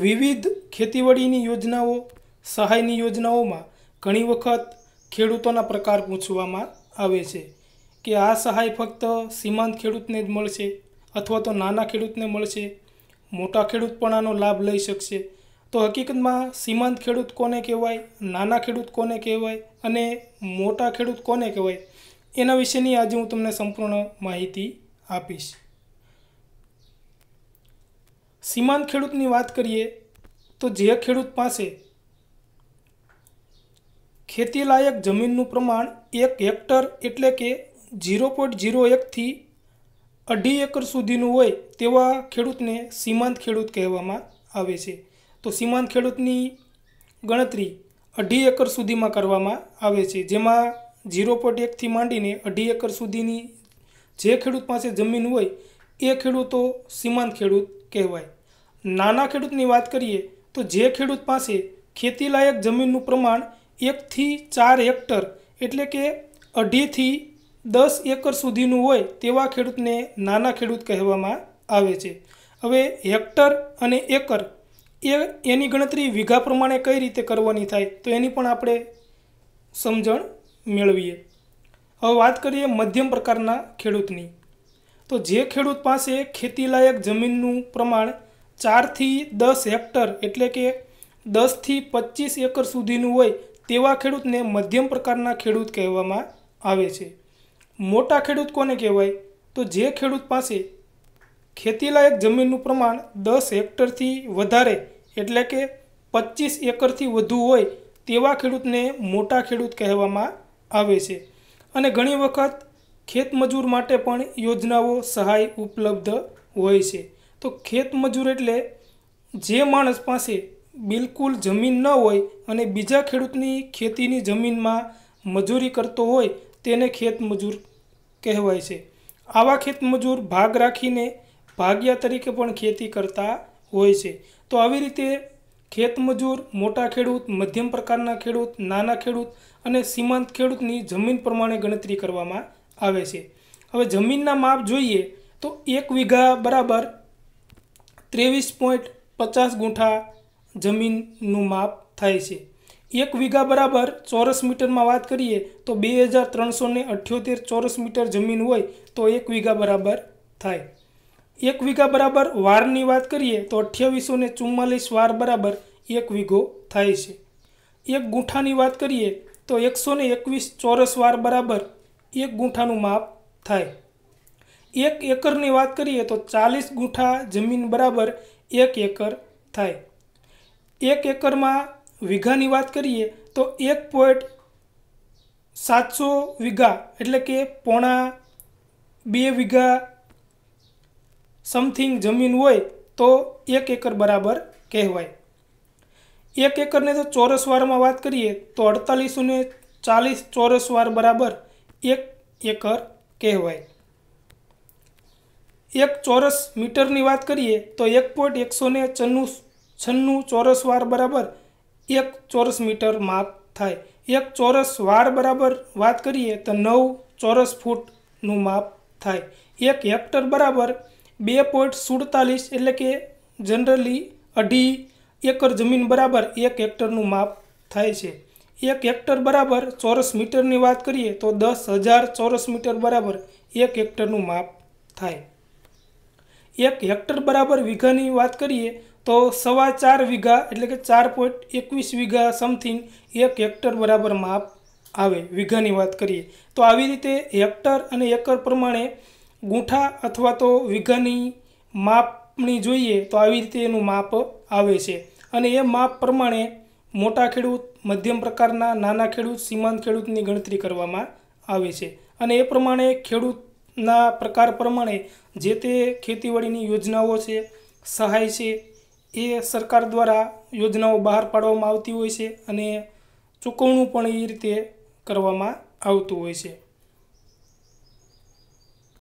વિવિધ ખેતીવાડીની યોજનાઓ સહાયની યોજનાઓમાં ઘણી વખત ખેડૂતોના પ્રકાર પૂછવામાં આવે છે કે આ સહાય ફક્ત સીમાંત ખેડૂતને જ મળશે અથવા તો નાના ખેડૂતને મળશે મોટા ખેડૂત પણ આનો લાભ લઈ શકશે તો હકીકતમાં સીમાંત ખેડૂત કોને કહેવાય નાના ખેડૂત કોને કહેવાય અને મોટા ખેડૂત કોને કહેવાય એના વિશેની આજે હું તમને સંપૂર્ણ માહિતી આપીશ સીમાંત ખેડૂતની વાત કરીએ તો જે ખેડૂત પાસે ખેતીલાયક જમીનનું પ્રમાણ એક હેક્ટર એટલે કે ઝીરો પોઈન્ટ ઝીરો એકથી અઢી એકર સુધીનું હોય તેવા ખેડૂતને સીમાંત ખેડૂત કહેવામાં આવે છે તો સીમાંત ખેડૂતની ગણતરી અઢી એકર સુધીમાં કરવામાં આવે છે જેમાં ઝીરો પોઈન્ટ એકથી માંડીને અઢી એકર સુધીની જે ખેડૂત પાસે જમીન હોય એ ખેડૂતો સીમાંત ખેડૂત કહેવાય નાના ખેડૂતની વાત કરીએ તો જે ખેડૂત પાસે ખેતીલાયક જમીનનું પ્રમાણ એકથી ચાર હેક્ટર એટલે કે અઢીથી દસ એકર સુધીનું હોય તેવા ખેડૂતને નાના ખેડૂત કહેવામાં આવે છે હવે હેક્ટર અને એકર એ એની ગણતરી વીઘા પ્રમાણે કઈ રીતે કરવાની થાય તો એની પણ આપણે સમજણ મેળવીએ હવે વાત કરીએ મધ્યમ પ્રકારના ખેડૂતની તો જે ખેડૂત પાસે ખેતીલાયક જમીનનું પ્રમાણ ચારથી દસ હેક્ટર એટલે કે દસથી પચીસ એકર સુધીનું હોય તેવા ખેડૂતને મધ્યમ પ્રકારના ખેડૂત કહેવામાં આવે છે મોટા ખેડૂત કોને કહેવાય તો જે ખેડૂત પાસે ખેતીલાયક જમીનનું પ્રમાણ દસ હેક્ટરથી વધારે એટલે કે પચીસ એકરથી વધુ હોય તેવા ખેડૂતને મોટા ખેડૂત કહેવામાં આવે છે અને ઘણી વખત ખેતમજૂર માટે પણ યોજનાઓ સહાય ઉપલબ્ધ હોય છે તો ખેતમજૂર એટલે જે માણસ પાસે બિલકુલ જમીન ન હોય અને બીજા ખેડૂતની ખેતીની જમીનમાં મજૂરી કરતો હોય તેને ખેતમજૂર કહેવાય છે આવા ખેતમજૂર ભાગ રાખીને ભાગ્યા તરીકે પણ ખેતી કરતા હોય છે તો આવી રીતે ખેતમજૂર મોટા ખેડૂત મધ્યમ પ્રકારના ખેડૂત નાના ખેડૂત અને સીમાંત ખેડૂતની જમીન પ્રમાણે ગણતરી કરવામાં આવે છે હવે જમીનના માપ જોઈએ તો એક વીઘા બરાબર ત્રેવીસ પોઈન્ટ પચાસ ગૂંઠા જમીનનું માપ થાય છે એક વીઘા બરાબર ચોરસ મીટરમાં વાત કરીએ તો બે હજાર ત્રણસો અઠ્યોતેર ચોરસ મીટર જમીન હોય તો એક વીઘા બરાબર થાય એક વીઘા બરાબર વારની વાત કરીએ તો અઠ્યાવીસો ને ચુમ્માલીસ વાર બરાબર એક વીઘો થાય છે એક ગુંઠાની વાત કરીએ તો એકસો એકવીસ ચોરસ વાર બરાબર એક ગુંઠાનું માપ થાય એક એકરની વાત કરીએ તો ચાલીસ ગુંઠા જમીન બરાબર એક એકર થાય એક એકરમાં વીઘાની વાત કરીએ તો એક પોઈન્ટ સાતસો વીઘા એટલે કે પોણા બે વીઘા સમથિંગ જમીન હોય તો એક એકર બરાબર કહેવાય એક એકરને તો ચોરસ વારમાં વાત કરીએ તો અડતાલીસો ને ચાલીસ ચોરસ વાર બરાબર એક એકર કહેવાય એક ચોરસ મીટરની વાત કરીએ તો એક પોઈન્ટ એકસો ને છન્નું છન્નું ચોરસ વાર બરાબર એક ચોરસ મીટર માપ થાય એક ચોરસ વાર બરાબર વાત કરીએ તો નવ ચોરસ ફૂટનું માપ થાય એક હેક્ટર બરાબર બે પોઈન્ટ સુડતાલીસ એટલે કે જનરલી અઢી એકર જમીન બરાબર એક હેક્ટરનું માપ થાય છે એક હેક્ટર બરાબર ચોરસ મીટરની વાત કરીએ તો દસ હજાર ચોરસ મીટર બરાબર એક હેક્ટરનું માપ થાય એક હેક્ટર બરાબર વીઘાની વાત કરીએ તો સવા ચાર વીઘા એટલે કે ચાર પોઈન્ટ એકવીસ વીઘા સમથિંગ એક હેક્ટર બરાબર માપ આવે વીઘાની વાત કરીએ તો આવી રીતે હેક્ટર અને એકર પ્રમાણે ગૂંઠા અથવા તો વીઘાની માપણી જોઈએ તો આવી રીતે એનું માપ આવે છે અને એ માપ પ્રમાણે મોટા ખેડૂત મધ્યમ પ્રકારના નાના ખેડૂત સીમાંત ખેડૂતની ગણતરી કરવામાં આવે છે અને એ પ્રમાણે ખેડૂત ના પ્રકાર પ્રમાણે જે તે ખેતીવાડીની યોજનાઓ છે સહાય છે એ સરકાર દ્વારા યોજનાઓ બહાર પાડવામાં આવતી હોય છે અને ચૂકવણું પણ એ રીતે કરવામાં આવતું હોય છે